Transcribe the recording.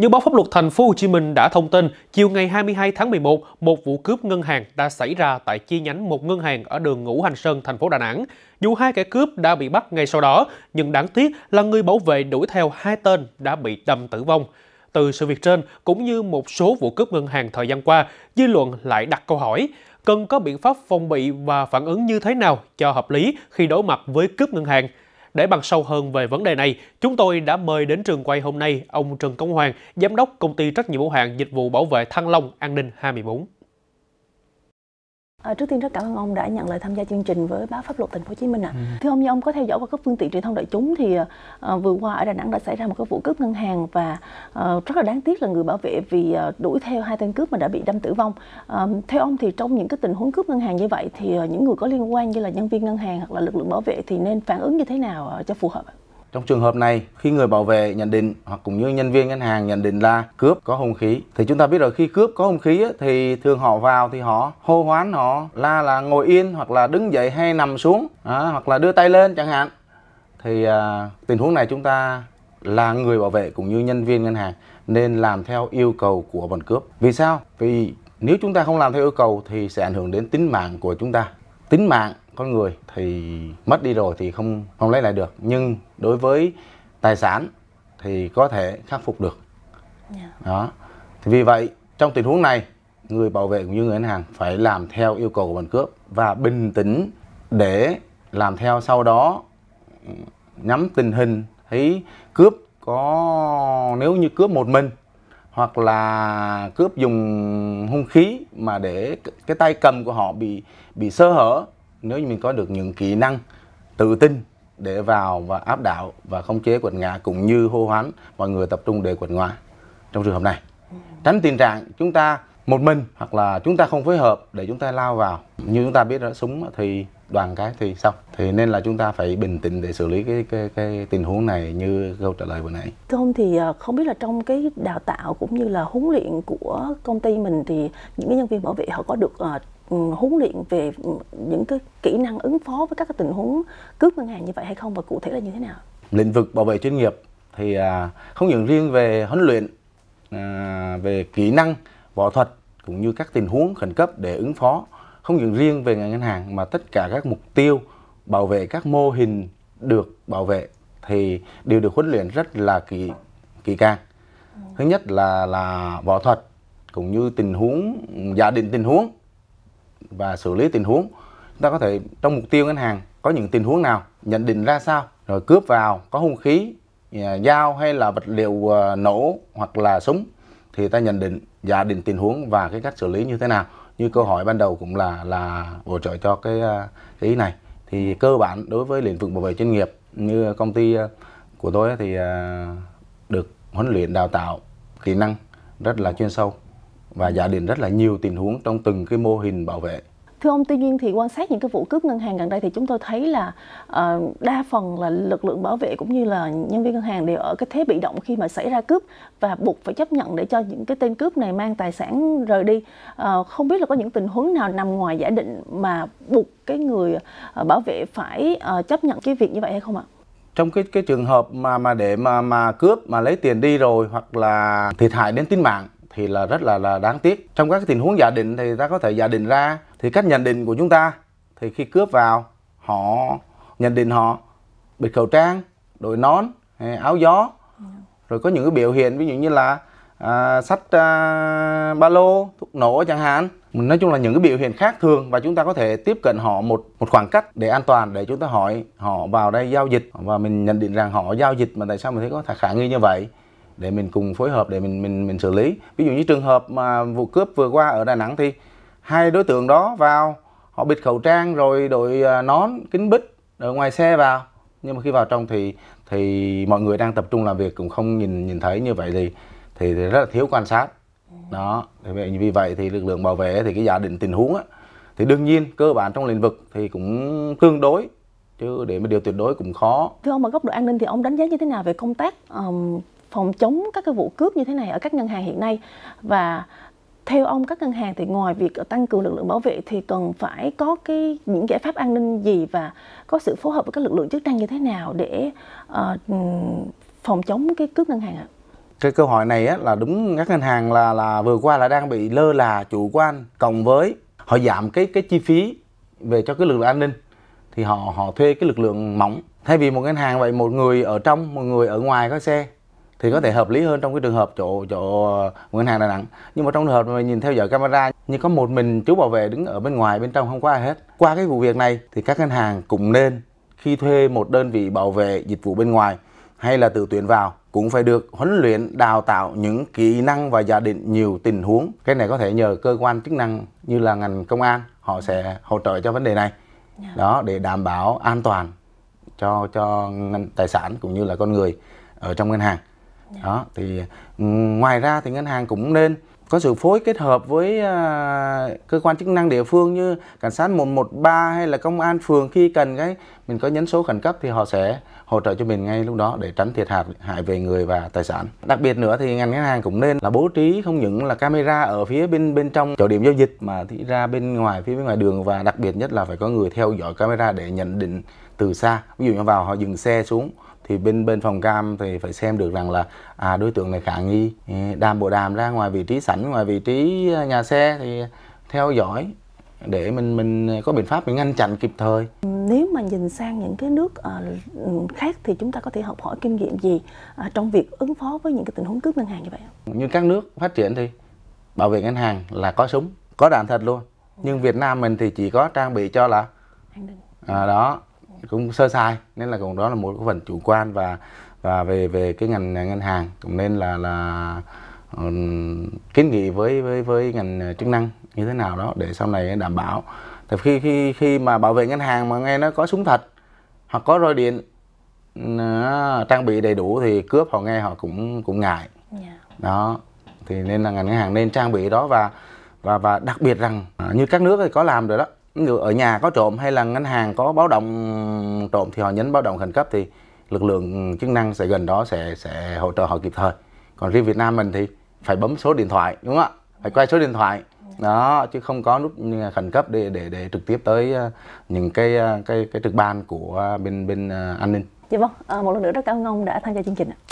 Như báo pháp luật thành phố Hồ Chí Minh đã thông tin, chiều ngày 22 tháng 11, một vụ cướp ngân hàng đã xảy ra tại chi nhánh một ngân hàng ở đường Ngũ Hành Sơn, thành phố Đà Nẵng. Dù hai kẻ cướp đã bị bắt ngay sau đó, nhưng đáng tiếc là người bảo vệ đuổi theo hai tên đã bị đâm tử vong. Từ sự việc trên, cũng như một số vụ cướp ngân hàng thời gian qua, dư luận lại đặt câu hỏi cần có biện pháp phòng bị và phản ứng như thế nào cho hợp lý khi đối mặt với cướp ngân hàng. Để bàn sâu hơn về vấn đề này, chúng tôi đã mời đến trường quay hôm nay ông Trần Công Hoàng, Giám đốc Công ty Trách nhiệm hữu hạn Dịch vụ Bảo vệ Thăng Long An ninh 24. À, trước tiên rất cảm ơn ông đã nhận lời tham gia chương trình với báo pháp luật thành phố Hồ Chí Minh ạ. À. Ừ. Thưa ông, như ông có theo dõi qua các phương tiện truyền thông đại chúng thì à, vừa qua ở Đà Nẵng đã xảy ra một cái vụ cướp ngân hàng và à, rất là đáng tiếc là người bảo vệ vì à, đuổi theo hai tên cướp mà đã bị đâm tử vong. À, theo ông thì trong những cái tình huống cướp ngân hàng như vậy thì à, những người có liên quan như là nhân viên ngân hàng hoặc là lực lượng bảo vệ thì nên phản ứng như thế nào à, cho phù hợp ạ? À? Trong trường hợp này, khi người bảo vệ nhận định hoặc cũng như nhân viên ngân hàng nhận định là cướp có hung khí thì chúng ta biết rồi khi cướp có hung khí thì thường họ vào thì họ hô hoán họ la là ngồi yên hoặc là đứng dậy hay nằm xuống à, hoặc là đưa tay lên chẳng hạn. Thì à, tình huống này chúng ta là người bảo vệ cũng như nhân viên ngân hàng nên làm theo yêu cầu của bọn cướp. Vì sao? Vì nếu chúng ta không làm theo yêu cầu thì sẽ ảnh hưởng đến tính mạng của chúng ta. Tính mạng con người thì mất đi rồi thì không không lấy lại được nhưng đối với tài sản thì có thể khắc phục được yeah. Dạ. đó thì vì vậy trong tình huống này người bảo vệ cũng như người ngân hàng phải làm theo yêu cầu của bọn cướp và bình tĩnh để làm theo sau đó ừ, nhắm tình hình thấy cướp có nếu như cướp một mình hoặc là cướp dùng hung khí mà để cái tay cầm của họ bị bị sơ hở nếu như mình có được những kỹ năng tự tin để vào và áp đảo và khống chế quật ngã cũng như hô hoán mọi người tập trung để quật ngã trong trường hợp này tránh tình trạng chúng ta một mình hoặc là chúng ta không phối hợp để chúng ta lao vào như chúng ta biết đó súng thì đoàn cái thì xong thì nên là chúng ta phải bình tĩnh để xử lý cái cái, cái tình huống này như câu trả lời vừa nãy thưa ông thì ờ, không biết là trong cái đào tạo cũng như là huấn luyện của công ty mình thì những cái nhân viên bảo vệ họ có được ờ, Ừ, huấn luyện về những cái kỹ năng ứng phó với các cái tình huống cướp ngân hàng như vậy hay không và cụ thể là như thế nào? Lĩnh vực bảo vệ chuyên nghiệp thì à, không những riêng về huấn luyện à, về kỹ năng võ thuật cũng như các tình huống khẩn cấp để ứng phó không những riêng về ngành ngân hàng mà tất cả các mục tiêu bảo vệ các mô hình được bảo vệ thì đều được huấn luyện rất là kỹ kỹ càng ừ. thứ nhất là là võ thuật cũng như tình huống giả định tình huống và xử lý tình huống chúng ta có thể trong mục tiêu ngân hàng có những tình huống nào nhận định ra sao rồi cướp vào có hung khí à, dao hay là vật liệu à, nổ hoặc là súng thì ta nhận định giả định tình huống và cái cách xử lý như thế nào như câu hỏi ban đầu cũng là là bổ trợ cho cái, à, cái ý này thì cơ bản đối với lĩnh vực bảo vệ chuyên nghiệp như công ty của tôi thì được huấn luyện đào tạo kỹ năng rất là chuyên sâu và giả định rất là nhiều tình huống trong từng cái mô hình bảo vệ thưa ông tuy nhiên thì quan sát những cái vụ cướp ngân hàng gần đây thì chúng tôi thấy là uh, đa phần là lực lượng bảo vệ cũng như là nhân viên ngân hàng đều ở cái thế bị động khi mà xảy ra cướp và buộc phải chấp nhận để cho những cái tên cướp này mang tài sản rời đi uh, không biết là có những tình huống nào nằm ngoài giả định mà buộc cái người uh, bảo vệ phải uh, chấp nhận cái việc như vậy hay không ạ trong cái cái trường hợp mà mà để mà mà cướp mà lấy tiền đi rồi hoặc là thiệt hại đến tính mạng thì là rất là là đáng tiếc trong các cái tình huống giả định thì ta có thể giả định ra thì cách nhận định của chúng ta thì khi cướp vào họ nhận định họ bịt khẩu trang đội nón áo gió rồi có những cái biểu hiện ví dụ như là à, sách à, ba lô thuốc nổ chẳng hạn nói chung là những cái biểu hiện khác thường và chúng ta có thể tiếp cận họ một một khoảng cách để an toàn để chúng ta hỏi họ vào đây giao dịch và mình nhận định rằng họ giao dịch mà tại sao mình thấy có khả nghi như vậy để mình cùng phối hợp để mình mình mình xử lý ví dụ như trường hợp mà vụ cướp vừa qua ở đà nẵng thì hai đối tượng đó vào họ bịt khẩu trang rồi đội à, nón kính bích ở ngoài xe vào nhưng mà khi vào trong thì thì mọi người đang tập trung làm việc cũng không nhìn nhìn thấy như vậy thì thì rất là thiếu quan sát đó thì vì vậy thì lực lượng bảo vệ thì cái giả định tình huống á, thì đương nhiên cơ bản trong lĩnh vực thì cũng tương đối chứ để mà điều tuyệt đối cũng khó thưa ông ở góc độ an ninh thì ông đánh giá như thế nào về công tác um, phòng chống các cái vụ cướp như thế này ở các ngân hàng hiện nay và theo ông các ngân hàng thì ngoài việc tăng cường lực lượng bảo vệ thì cần phải có cái những giải pháp an ninh gì và có sự phối hợp với các lực lượng chức năng như thế nào để uh, phòng chống cái cướp ngân hàng ạ? Cái câu hỏi này á, là đúng các ngân hàng là là vừa qua là đang bị lơ là chủ quan cộng với họ giảm cái cái chi phí về cho cái lực lượng an ninh thì họ họ thuê cái lực lượng mỏng thay vì một ngân hàng vậy một người ở trong một người ở ngoài có xe thì có ừ. thể hợp lý hơn trong cái trường hợp chỗ chỗ ờ, ngân hàng đà nẵng nhưng mà trong trường hợp mà nhìn theo dõi camera như có một mình chú bảo vệ đứng ở bên ngoài bên trong không có ai hết qua cái vụ việc này thì các ngân hàng cũng nên khi thuê một đơn vị bảo vệ dịch vụ bên ngoài hay là tự tuyển vào cũng phải được huấn luyện đào tạo những kỹ năng và giả định nhiều tình huống cái này có thể nhờ cơ quan chức năng như là ngành công an họ sẽ hỗ trợ cho vấn đề này dạ. đó để đảm bảo an toàn cho cho tài sản cũng như là con người ở trong ngân hàng đó thì ừ, ngoài ra thì ngân hàng cũng nên có sự phối kết hợp với uh, cơ quan chức năng địa phương như cảnh sát 113 hay là công an phường khi cần cái mình có nhấn số khẩn cấp thì họ sẽ hỗ trợ cho mình ngay lúc đó để tránh thiệt hại hại về người và tài sản. Đặc biệt nữa thì ngành ngân hàng cũng nên là bố trí không những là camera ở phía bên bên trong chỗ điểm giao dịch mà thì ra bên ngoài phía bên ngoài đường và đặc biệt nhất là phải có người theo dõi camera để nhận định từ xa. Ví dụ như vào họ dừng xe xuống thì bên bên phòng cam thì phải xem được rằng là à, đối tượng này khả nghi ừ, đàm bộ đàm ra ngoài vị trí sẵn ngoài vị trí ờ, nhà xe thì theo dõi để mình mình có biện pháp mình ngăn chặn kịp thời nếu mà nhìn sang những cái nước ờ, khác thì chúng ta có thể học hỏi kinh nghiệm gì ờ, trong việc ứng phó với những cái tình huống cướp ngân hàng như vậy như các nước phát triển thì bảo vệ ngân hàng là có súng có đạn thật luôn nhưng Việt Nam mình thì chỉ có trang bị cho là à, đó cũng sơ sai nên là còn đó là một cái phần chủ quan và và về về cái ngành ngân hàng cũng nên là là um, kiến nghị với với với ngành ờ, chức năng như thế nào đó để sau này đảm bảo tại khi khi khi mà bảo vệ ngân hàng mà nghe nó có súng thật hoặc có roi điện nó trang bị đầy đủ thì cướp họ nghe họ cũng cũng ngại yeah. Dạ. đó thì nên là ngành ngân hàng nên trang bị đó và và và đặc biệt rằng ờ, như các nước thì có làm rồi đó ở nhà có trộm hay là ngân hàng có báo động trộm thì họ nhấn báo động khẩn cấp thì lực lượng chức năng sẽ gần đó sẽ sẽ hỗ trợ họ kịp thời còn riêng Việt Nam mình thì phải bấm số điện thoại đúng không ạ phải quay số điện thoại đó chứ không có nút khẩn cấp để để để trực tiếp tới ờ, những cái ờ, cái cái trực ban của bên bên ờ, an ninh dạ vâng à, một lần nữa rất cảm ơn ông đã tham gia chương trình ạ